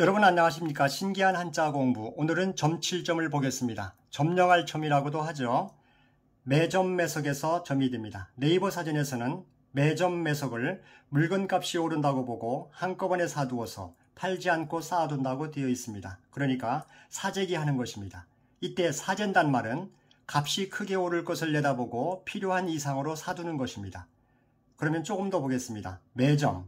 여러분 안녕하십니까? 신기한 한자 공부. 오늘은 점칠점을 보겠습니다. 점령할 점이라고도 하죠. 매점매석에서 점이 됩니다. 네이버 사전에서는 매점매석을 물건값이 오른다고 보고 한꺼번에 사두어서 팔지 않고 쌓아둔다고 되어 있습니다. 그러니까 사재기 하는 것입니다. 이때 사젠단 말은 값이 크게 오를 것을 내다보고 필요한 이상으로 사두는 것입니다. 그러면 조금 더 보겠습니다. 매점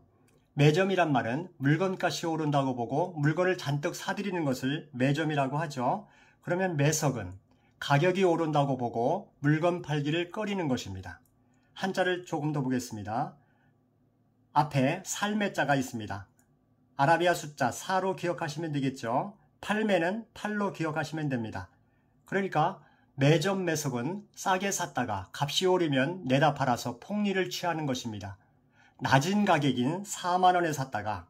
매점이란 말은 물건값이 오른다고 보고 물건을 잔뜩 사들이는 것을 매점이라고 하죠. 그러면 매석은 가격이 오른다고 보고 물건 팔기를 꺼리는 것입니다. 한자를 조금 더 보겠습니다. 앞에 삶의 자가 있습니다. 아라비아 숫자 4로 기억하시면 되겠죠. 팔매는 8로 기억하시면 됩니다. 그러니까 매점 매석은 싸게 샀다가 값이 오르면 내다 팔아서 폭리를 취하는 것입니다. 낮은 가격인 4만원에 샀다가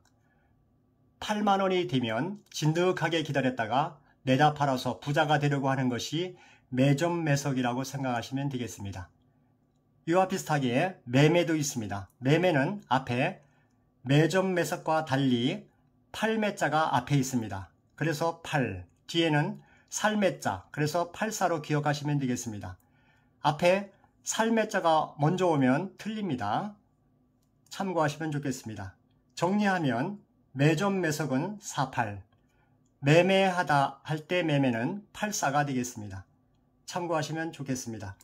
8만원이 되면 진득하게 기다렸다가 내다 팔아서 부자가 되려고 하는 것이 매점 매석이라고 생각하시면 되겠습니다. 이와 비슷하게 매매도 있습니다. 매매는 앞에 매점 매석과 달리 팔매자가 앞에 있습니다. 그래서 팔, 뒤에는 살매자, 그래서 팔사로 기억하시면 되겠습니다. 앞에 살매자가 먼저 오면 틀립니다. 참고하시면 좋겠습니다. 정리하면 매점 매석은 48, 매매하다 할 때 매매는 84가 되겠습니다. 참고하시면 좋겠습니다.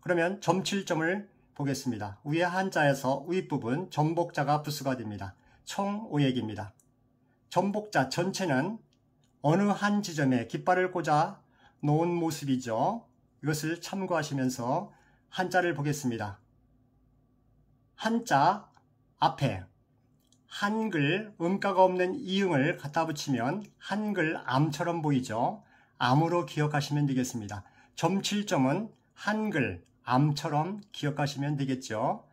그러면 점칠점을 보겠습니다. 위에 한자에서 윗부분 전복자가 부수가 됩니다. 총 5액입니다. 전복자 전체는 어느 한 지점에 깃발을 꽂아 놓은 모습이죠. 이것을 참고하시면서 한자를 보겠습니다. 한자 앞에 한글 음가가 없는 이응을 갖다 붙이면 한글 암처럼 보이죠. 암으로 기억하시면 되겠습니다. 점 7점은 한글 암처럼 기억하시면 되겠죠.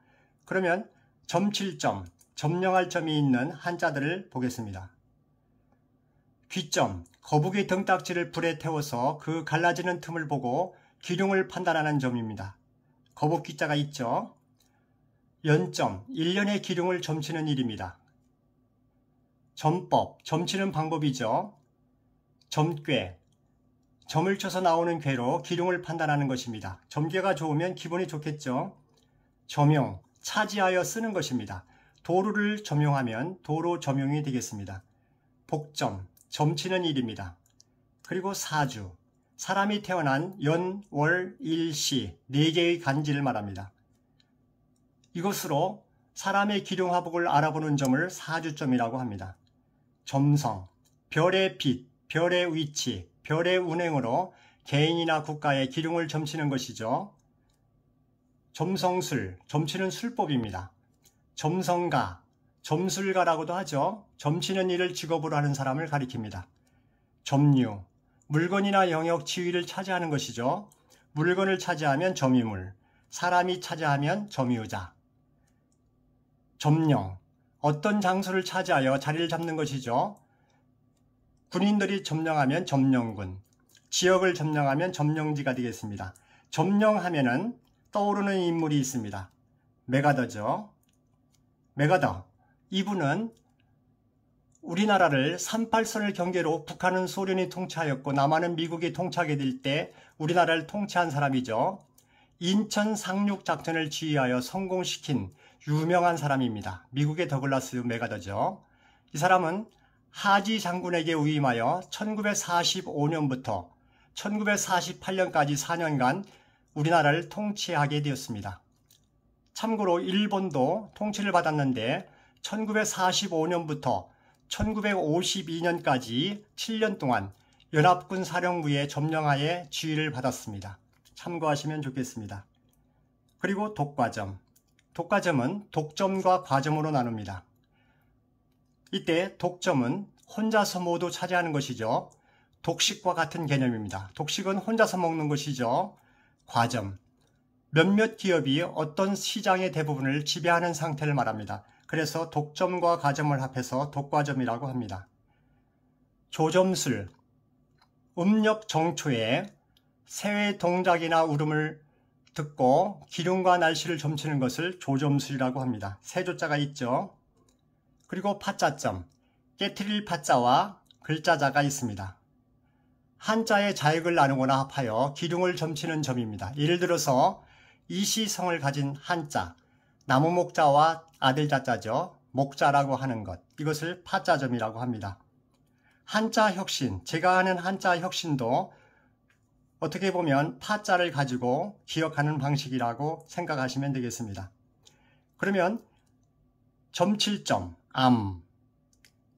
그러면 점 7점, 점령할 점이 있는 한자들을 보겠습니다. 귀점, 거북이 등딱지를 불에 태워서 그 갈라지는 틈을 보고 기둥을 판단하는 점입니다. 거북귀자가 있죠. 연점, 1년의 기둥을 점치는 일입니다. 점법, 점치는 방법이죠. 점괘, 점을 쳐서 나오는 괴로 기둥을 판단하는 것입니다. 점괘가 좋으면 기분이 좋겠죠. 점용, 차지하여 쓰는 것입니다. 도루를 점용하면 도로 점용이 되겠습니다. 복점, 점치는 일입니다. 그리고 사주, 사람이 태어난 연, 월, 일, 시, 네 개의 간지를 말합니다. 이것으로 사람의 기륭화복을 알아보는 점을 사주점이라고 합니다. 점성, 별의 빛, 별의 위치, 별의 운행으로 개인이나 국가의 기륭을 점치는 것이죠. 점성술, 점치는 술법입니다. 점성가, 점술가라고도 하죠. 점치는 일을 직업으로 하는 사람을 가리킵니다. 점유, 물건이나 영역 지위를 차지하는 것이죠. 물건을 차지하면 점유물, 사람이 차지하면 점유자, 점령, 어떤 장소를 차지하여 자리를 잡는 것이죠. 군인들이 점령하면 점령군, 지역을 점령하면 점령지가 되겠습니다. 점령하면은 떠오르는 인물이 있습니다. 메가더죠. 메가더. 이분은 우리나라를 38선을 경계로 북한은 소련이 통치하였고 남한은 미국이 통치하게 될 때 우리나라를 통치한 사람이죠. 인천 상륙 작전을 지휘하여 성공시킨 유명한 사람입니다. 미국의 더글라스 메가더죠. 이 사람은 하지 장군에게 위임하여 1945년부터 1948년까지 4년간 우리나라를 통치하게 되었습니다. 참고로 일본도 통치를 받았는데 1945년부터 1952년까지 7년 동안 연합군 사령부의 점령하에 지휘를 받았습니다. 참고하시면 좋겠습니다. 그리고 독과점, 독과점은 독점과 과점으로 나눕니다. 이때 독점은 혼자서 모두 차지하는 것이죠. 독식과 같은 개념입니다. 독식은 혼자서 먹는 것이죠. 과점. 몇몇 기업이 어떤 시장의 대부분을 지배하는 상태를 말합니다. 그래서 독점과 과점을 합해서 독과점이라고 합니다. 조점술. 음력 정초에 새의 동작이나 울음을 듣고 기름과 날씨를 점치는 것을 조점술이라고 합니다. 세 조자가 있죠. 그리고 파자점, 깨트릴 파자와 글자자가 있습니다. 한자의 자액을 나누거나 합하여 기둥을 점치는 점입니다. 예를 들어서 이시성을 가진 한자, 나무목자와 아들자자죠. 목자라고 하는 것, 이것을 파자점이라고 합니다. 한자 혁신, 제가 하는 한자 혁신도 어떻게 보면 파자를 가지고 기억하는 방식이라고 생각하시면 되겠습니다. 그러면 점칠점, 암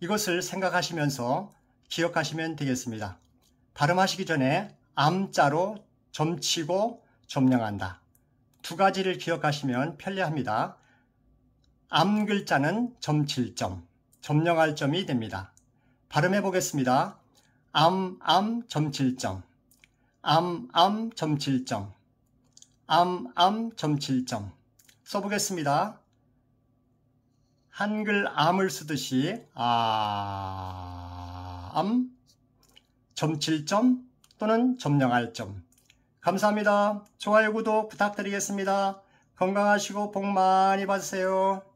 이것을 생각하시면서 기억하시면 되겠습니다. 발음하시기 전에 암자로 점치고 점령한다. 두 가지를 기억하시면 편리합니다. 암 글자는 점칠점, 점령할 점이 됩니다. 발음해 보겠습니다. 암, 암, 점칠점. 암암 점칠점 암 암 점칠점 써보겠습니다. 한글 암을 쓰듯이 아암 점칠점 또는 점령할 점 감사합니다. 좋아요 구독 부탁드리겠습니다. 건강하시고 복 많이 받으세요.